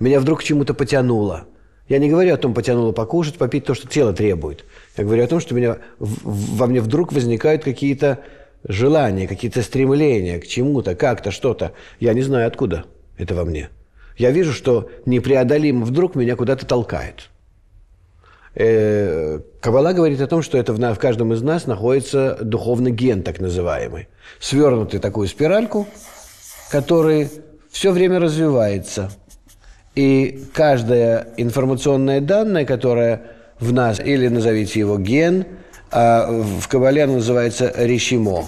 меня вдруг к чему-то потянуло. Я не говорю о том, потянуло покушать, попить то, что тело требует. Я говорю о том, что меня, во мне вдруг возникают какие-то желания, какие-то стремления к чему-то, как-то, что-то. Я не знаю, откуда это во мне. Я вижу, что непреодолимо вдруг меня куда-то толкает. Э, Кабала говорит о том, что это в каждом из нас находится духовный ген, так называемый, свернутый такую спиральку, который все время развивается – и каждая информационная данная, которая в нас, или назовите его ген, а в Кабале называется решимо.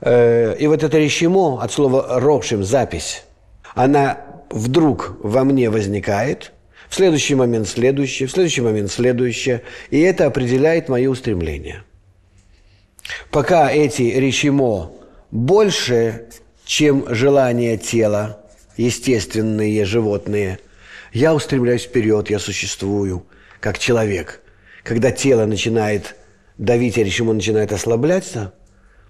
Э, и вот это решимо от слова «рошим» – запись. Она вдруг во мне возникает, в следующий момент следующее, в следующий момент следующее, и это определяет мои устремления. Пока эти решимо больше, чем желание тела – естественные животные. Я устремляюсь вперед, я существую, как человек. Когда тело начинает давить, или а чему начинает ослабляться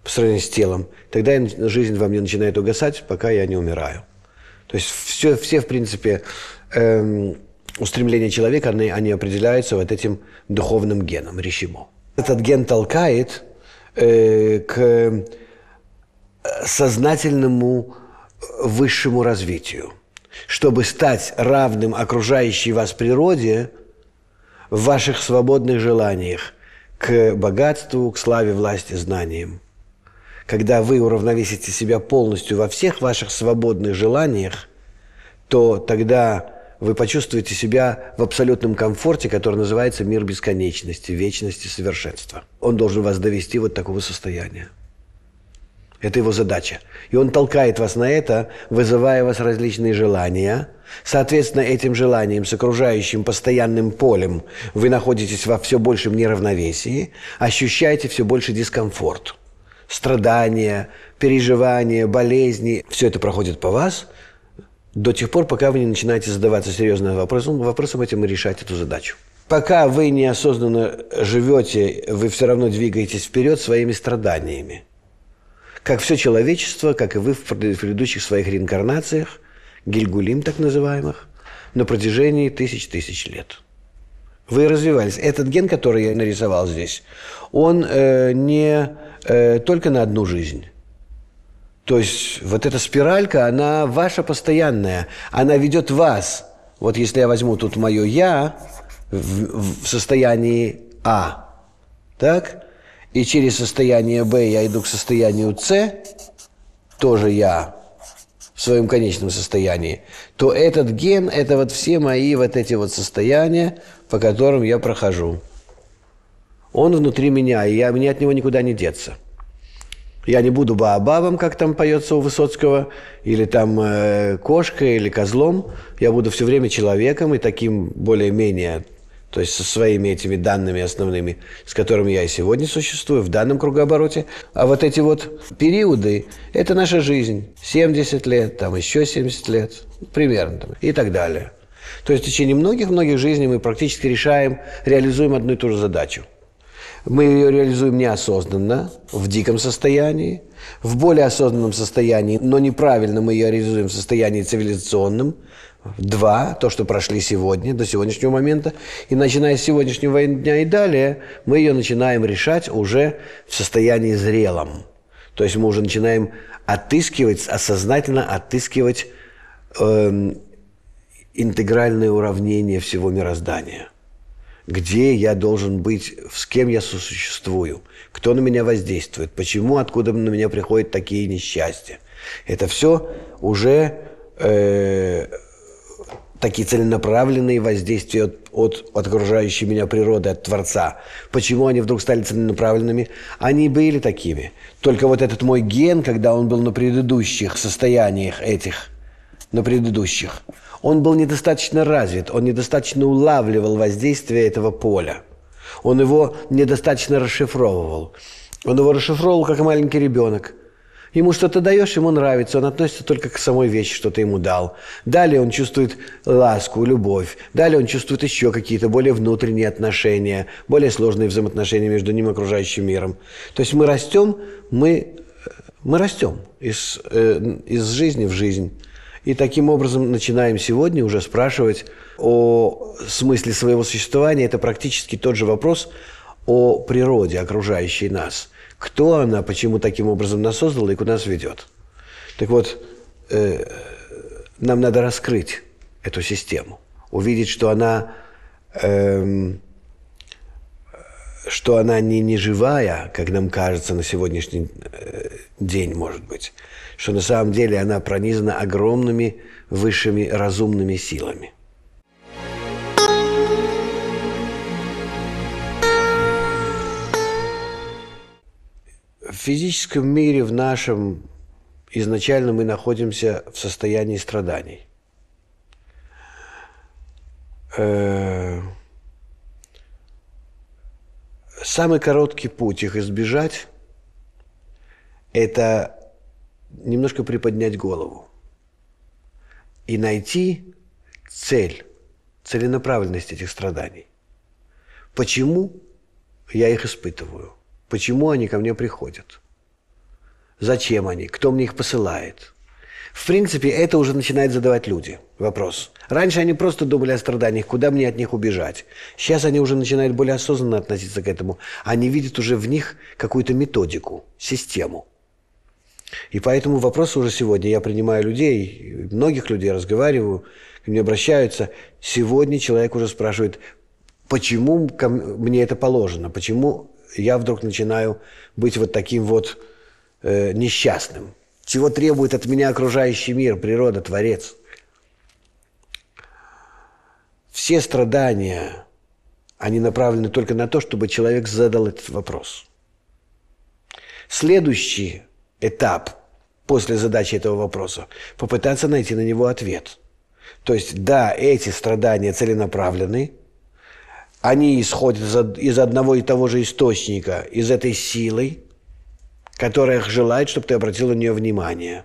по сравнению с телом, тогда жизнь во мне начинает угасать, пока я не умираю. То есть все, все в принципе, эм, устремления человека, они, они определяются вот этим духовным геном, решимо. Этот ген толкает э, к э, сознательному высшему развитию. Чтобы стать равным окружающей вас природе в ваших свободных желаниях к богатству, к славе, власти, знаниям. Когда вы уравновесите себя полностью во всех ваших свободных желаниях, то тогда вы почувствуете себя в абсолютном комфорте, который называется мир бесконечности, вечности, совершенства. Он должен вас довести вот такого состояния. Это его задача. И он толкает вас на это, вызывая у вас различные желания. Соответственно, этим желанием, с окружающим постоянным полем, вы находитесь во все большем неравновесии, ощущаете все больше дискомфорт. Страдания, переживания, болезни – все это проходит по вас до тех пор, пока вы не начинаете задаваться серьезным вопросом, вопросом этим и решать эту задачу. Пока вы неосознанно живете, вы все равно двигаетесь вперед своими страданиями – как все человечество, как и вы в предыдущих своих реинкарнациях, гильгулим так называемых, на протяжении тысяч-тысяч лет. Вы развивались. Этот ген, который я нарисовал здесь, он э, не э, только на одну жизнь. То есть вот эта спиралька, она ваша постоянная. Она ведет вас. Вот если я возьму тут мое «я» в, в состоянии «а», так – и через состояние Б я иду к состоянию С, тоже я в своем конечном состоянии, то этот ген – это вот все мои вот эти вот состояния, по которым я прохожу. Он внутри меня, и я, мне от него никуда не деться. Я не буду баобабом, как там поется у Высоцкого, или там э, кошкой, или козлом. Я буду все время человеком и таким более-менее то есть со своими этими данными основными, с которыми я и сегодня существую, в данном кругообороте. А вот эти вот периоды – это наша жизнь. 70 лет, там еще 70 лет, примерно, там, и так далее. То есть в течение многих-многих жизней мы практически решаем, реализуем одну и ту же задачу. Мы ее реализуем неосознанно, в диком состоянии, в более осознанном состоянии, но неправильно мы ее реализуем в состоянии цивилизационном, Два, то, что прошли сегодня, до сегодняшнего момента. И начиная с сегодняшнего дня и далее, мы ее начинаем решать уже в состоянии зрелом. То есть мы уже начинаем отыскивать, осознательно отыскивать э, эм, интегральное уравнение всего мироздания. Где я должен быть, с кем я сосуществую, кто на меня воздействует, почему, откуда на меня приходят такие несчастья. Это все уже э, такие целенаправленные воздействия от, от, от окружающей меня природы, от Творца. Почему они вдруг стали целенаправленными? Они были такими. Только вот этот мой ген, когда он был на предыдущих состояниях этих, на предыдущих, он был недостаточно развит, он недостаточно улавливал воздействие этого поля. Он его недостаточно расшифровывал. Он его расшифровывал, как маленький ребенок – Ему что-то даешь, ему нравится, он относится только к самой вещи, что ты ему дал. Далее он чувствует ласку, любовь. Далее он чувствует еще какие-то более внутренние отношения, более сложные взаимоотношения между ним и окружающим миром. То есть мы растем, мы, э, мы растем из, э, из жизни в жизнь. И таким образом начинаем сегодня уже спрашивать о смысле своего существования. Это практически тот же вопрос о природе, окружающей нас – кто она, почему таким образом нас создала и куда нас ведет. Так вот, э, нам надо раскрыть эту систему, увидеть, что она, э, что она не, не живая, как нам кажется на сегодняшний э, день, может быть, что на самом деле она пронизана огромными высшими разумными силами. в физическом мире, в нашем, изначально мы находимся в состоянии страданий. Э, самый короткий путь их избежать – это немножко приподнять голову и найти цель, целенаправленность этих страданий. Почему я их испытываю? Почему они ко мне приходят? Зачем они? Кто мне их посылает? В принципе, это уже начинают задавать люди. Вопрос. Раньше они просто думали о страданиях, куда мне от них убежать. Сейчас они уже начинают более осознанно относиться к этому. Они видят уже в них какую-то методику, систему. И поэтому вопрос уже сегодня. Я принимаю людей, многих людей разговариваю, ко мне обращаются. Сегодня человек уже спрашивает, почему мне это положено, почему я вдруг начинаю быть вот таким вот э, несчастным. Чего требует от меня окружающий мир, природа, Творец? Все страдания, они направлены только на то, чтобы человек задал этот вопрос. Следующий этап после задачи этого вопроса – попытаться найти на него ответ. То есть, да, эти страдания целенаправлены – они исходят из одного и того же источника, из этой силы, которая желает, чтобы ты обратил на нее внимание.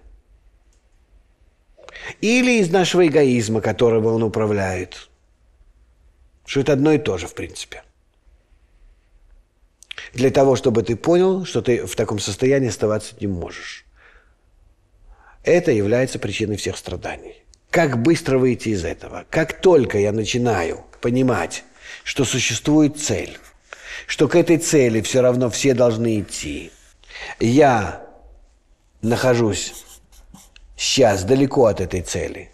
Или из нашего эгоизма, которым он управляет. Что это одно и то же, в принципе. Для того, чтобы ты понял, что ты в таком состоянии оставаться не можешь. Это является причиной всех страданий. Как быстро выйти из этого? Как только я начинаю понимать, что существует цель, что к этой цели все равно все должны идти. Я нахожусь сейчас далеко от этой цели,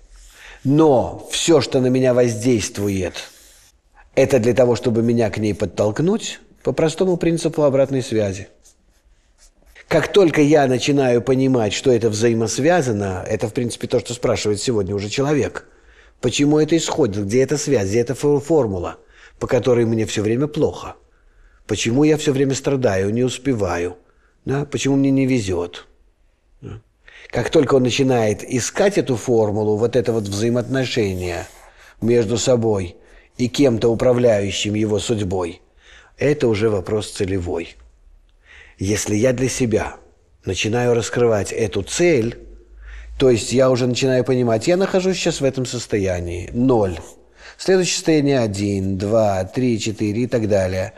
но все, что на меня воздействует, это для того, чтобы меня к ней подтолкнуть по простому принципу обратной связи. Как только я начинаю понимать, что это взаимосвязано, это, в принципе, то, что спрашивает сегодня уже человек, почему это исходит, где эта связь, где эта формула – по которой мне все время плохо? Почему я все время страдаю, не успеваю? Да? Почему мне не везет? Да? Как только он начинает искать эту формулу, вот это вот взаимоотношение между собой и кем-то управляющим его судьбой, это уже вопрос целевой. Если я для себя начинаю раскрывать эту цель, то есть я уже начинаю понимать, я нахожусь сейчас в этом состоянии, ноль – Следующее состояние 1, 2, 3, 4 и так далее.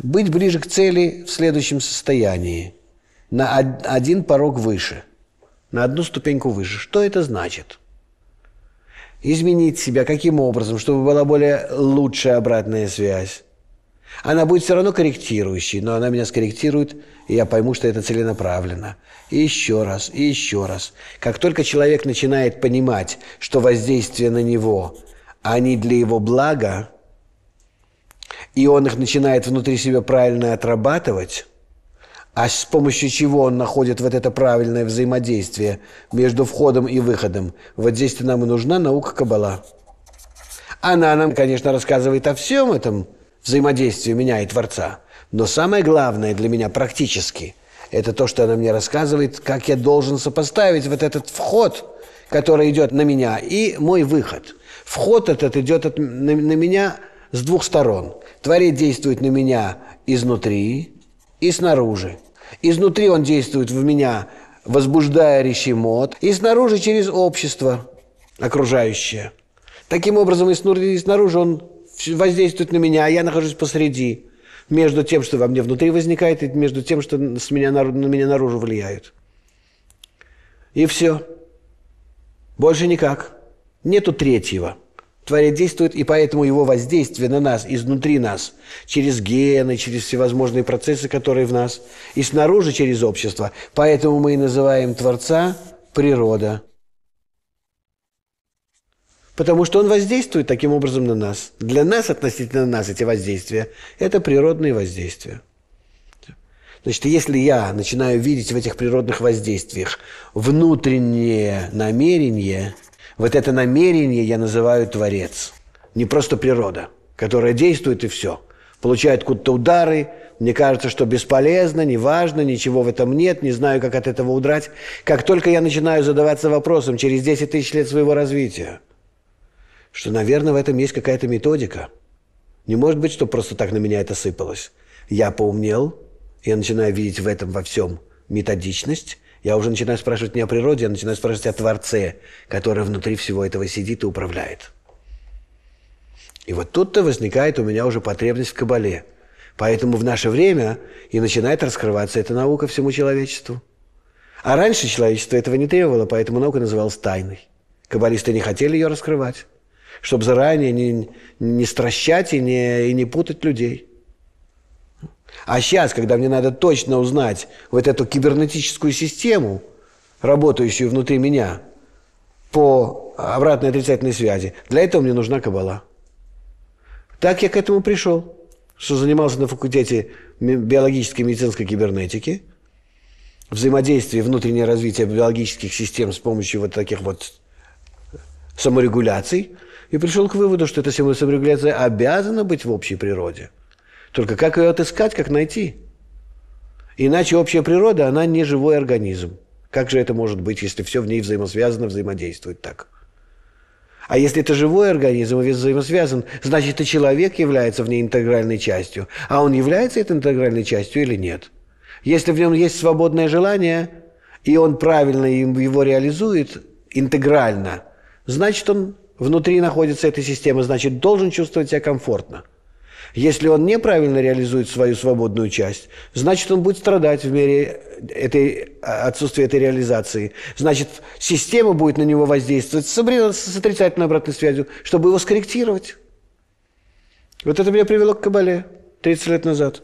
Быть ближе к цели в следующем состоянии. На один порог выше. На одну ступеньку выше. Что это значит? Изменить себя каким образом, чтобы была более лучшая обратная связь? Она будет все равно корректирующей, но она меня скорректирует, и я пойму, что это целенаправленно. И еще раз, и еще раз. Как только человек начинает понимать, что воздействие на него они для его блага, и он их начинает внутри себя правильно отрабатывать, а с помощью чего он находит вот это правильное взаимодействие между входом и выходом? Вот здесь-то нам и нужна наука Каббала. Она нам, конечно, рассказывает о всем этом взаимодействии меня и Творца. Но самое главное для меня практически – это то, что она мне рассказывает, как я должен сопоставить вот этот вход, который идет на меня, и мой выход – Вход этот идет от, на, на меня с двух сторон. Творец действует на меня изнутри и снаружи. Изнутри он действует в меня, возбуждая решимот, и снаружи через общество окружающее. Таким образом, и и снаружи он воздействует на меня, а я нахожусь посреди, между тем, что во мне внутри возникает, и между тем, что с меня, на, на меня наружу влияет. И все. Больше никак. Нету третьего. Творец действует, и поэтому его воздействие на нас, изнутри нас, через гены, через всевозможные процессы, которые в нас, и снаружи через общество. Поэтому мы и называем Творца природа. Потому что он воздействует таким образом на нас. Для нас, относительно нас, эти воздействия – это природные воздействия. Значит, если я начинаю видеть в этих природных воздействиях внутреннее намерение – вот это намерение я называю творец. Не просто природа, которая действует и все. Получает куда-то удары, мне кажется, что бесполезно, неважно, ничего в этом нет, не знаю, как от этого удрать. Как только я начинаю задаваться вопросом через 10 тысяч лет своего развития, что, наверное, в этом есть какая-то методика. Не может быть, что просто так на меня это сыпалось. Я поумнел, я начинаю видеть в этом во всем методичность, я уже начинаю спрашивать не о природе, я начинаю спрашивать о Творце, который внутри всего этого сидит и управляет. И вот тут-то возникает у меня уже потребность в Кабале. Поэтому в наше время и начинает раскрываться эта наука всему человечеству. А раньше человечество этого не требовало, поэтому наука называлась тайной. Каббалисты не хотели ее раскрывать, чтобы заранее не, не стращать и не, и не путать людей. А сейчас, когда мне надо точно узнать вот эту кибернетическую систему, работающую внутри меня, по обратной отрицательной связи, для этого мне нужна кабала. Так я к этому пришел, что занимался на факультете биологической и медицинской кибернетики, взаимодействие, внутреннее развитие биологических систем с помощью вот таких вот саморегуляций, и пришел к выводу, что эта саморегуляция обязана быть в общей природе – только как ее отыскать, как найти? Иначе общая природа, она не живой организм. Как же это может быть, если все в ней взаимосвязано, взаимодействует так? А если это живой организм и весь взаимосвязан, значит и человек является в ней интегральной частью. А он является этой интегральной частью или нет? Если в нем есть свободное желание, и он правильно его реализует интегрально, значит он внутри находится этой системы, значит должен чувствовать себя комфортно. Если он неправильно реализует свою свободную часть, значит, он будет страдать в мере этой, а, отсутствия этой реализации. Значит, система будет на него воздействовать с, с отрицательной обратной связью, чтобы его скорректировать. Вот это меня привело к Кабале 30 лет назад.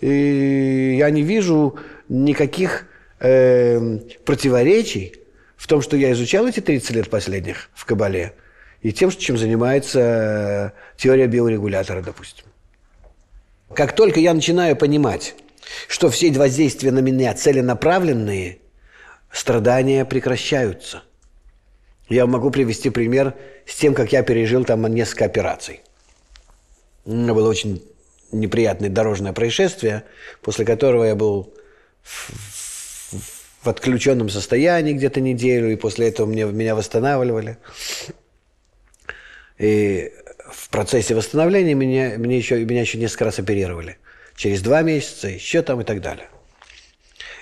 И я не вижу никаких э, противоречий в том, что я изучал эти 30 лет последних в Кабале, и тем, чем занимается э, теория биорегулятора, допустим. Как только я начинаю понимать, что все воздействия на меня целенаправленные, страдания прекращаются. Я могу привести пример с тем, как я пережил там несколько операций. У меня было очень неприятное дорожное происшествие, после которого я был в, в, в отключенном состоянии где-то неделю, и после этого мне, меня восстанавливали. И в процессе восстановления меня, меня, еще, меня еще несколько раз оперировали. Через два месяца, еще там и так далее.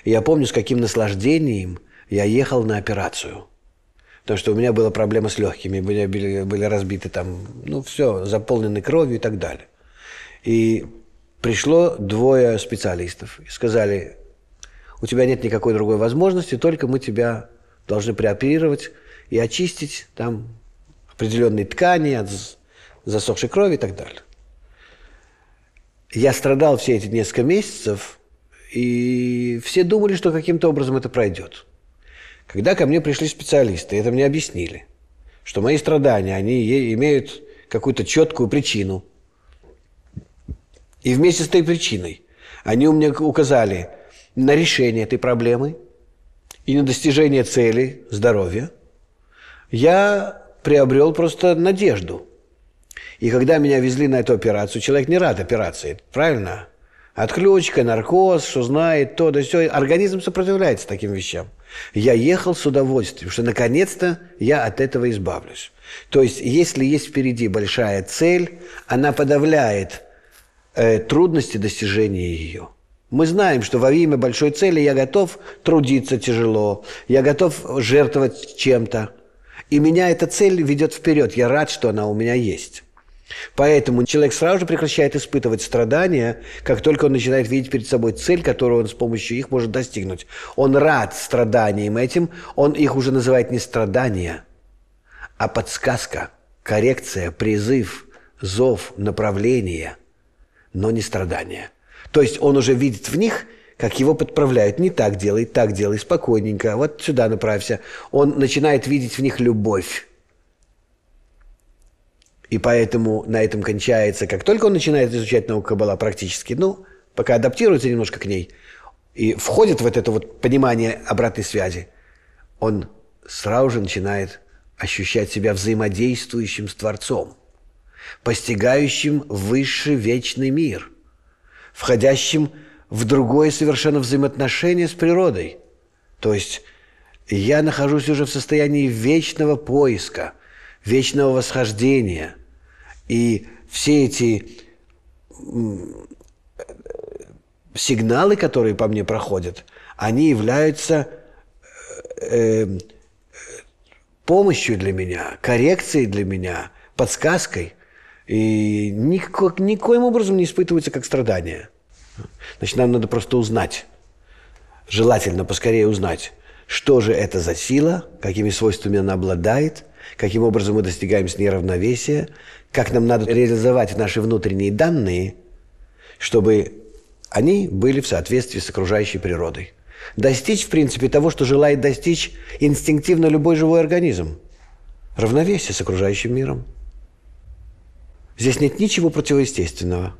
И я помню, с каким наслаждением я ехал на операцию. Потому что у меня была проблема с легкими, у меня были, были разбиты там, ну, все, заполнены кровью и так далее. И пришло двое специалистов и сказали, у тебя нет никакой другой возможности, только мы тебя должны преоперировать и очистить там определенные ткани от засохшей крови и так далее. Я страдал все эти несколько месяцев, и все думали, что каким-то образом это пройдет. Когда ко мне пришли специалисты, это мне объяснили, что мои страдания, они имеют какую-то четкую причину. И вместе с этой причиной они у меня указали на решение этой проблемы и на достижение цели здоровья. Я приобрел просто надежду – и когда меня везли на эту операцию, человек не рад операции, правильно? Отключка, наркоз, что знает, то да все. Организм сопротивляется таким вещам. Я ехал с удовольствием, что наконец-то я от этого избавлюсь. То есть, если есть впереди большая цель, она подавляет э, трудности достижения ее. Мы знаем, что во имя большой цели я готов трудиться тяжело, я готов жертвовать чем-то. И меня эта цель ведет вперед. Я рад, что она у меня есть. Поэтому человек сразу же прекращает испытывать страдания, как только он начинает видеть перед собой цель, которую он с помощью их может достигнуть. Он рад страданиям этим, он их уже называет не страдания, а подсказка, коррекция, призыв, зов, направление, но не страдания. То есть он уже видит в них – как его подправляют. Не так делай, так делай, спокойненько, вот сюда направься. Он начинает видеть в них любовь. И поэтому на этом кончается, как только он начинает изучать науку Каббала практически, ну, пока адаптируется немножко к ней, и входит в вот это вот понимание обратной связи, он сразу же начинает ощущать себя взаимодействующим с Творцом, постигающим высший вечный мир, входящим в другое совершенно взаимоотношение с природой. То есть я нахожусь уже в состоянии вечного поиска, вечного восхождения, и все эти сигналы, которые по мне проходят, они являются э, э, помощью для меня, коррекцией для меня, подсказкой. И никак, никоим образом не испытываются как страдания. Значит, нам надо просто узнать, желательно поскорее узнать, что же это за сила, какими свойствами она обладает – каким образом мы достигаем с ней равновесия, как нам надо реализовать наши внутренние данные, чтобы они были в соответствии с окружающей природой. Достичь, в принципе, того, что желает достичь инстинктивно любой живой организм. Равновесие с окружающим миром. Здесь нет ничего противоестественного.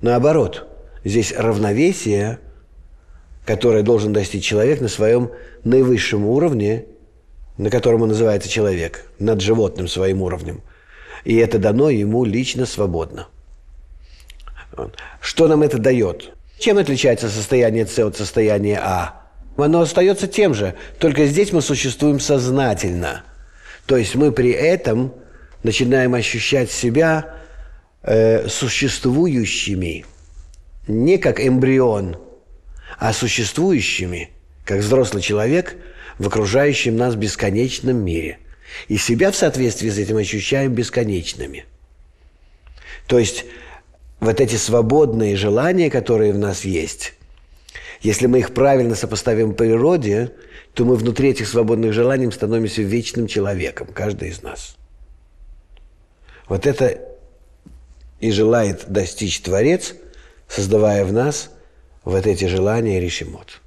Наоборот, здесь равновесие, которое должен достичь человек на своем наивысшем уровне – на котором он называется человек, над животным своим уровнем. И это дано ему лично свободно. Что нам это дает? Чем отличается состояние С от состояния А? Оно остается тем же, только здесь мы существуем сознательно. То есть мы при этом начинаем ощущать себя э, существующими, не как эмбрион, а существующими, как взрослый человек – в окружающем нас бесконечном мире. И себя в соответствии с этим ощущаем бесконечными. То есть вот эти свободные желания, которые в нас есть, если мы их правильно сопоставим природе, то мы внутри этих свободных желаний становимся вечным человеком, каждый из нас. Вот это и желает достичь Творец, создавая в нас вот эти желания и решимот.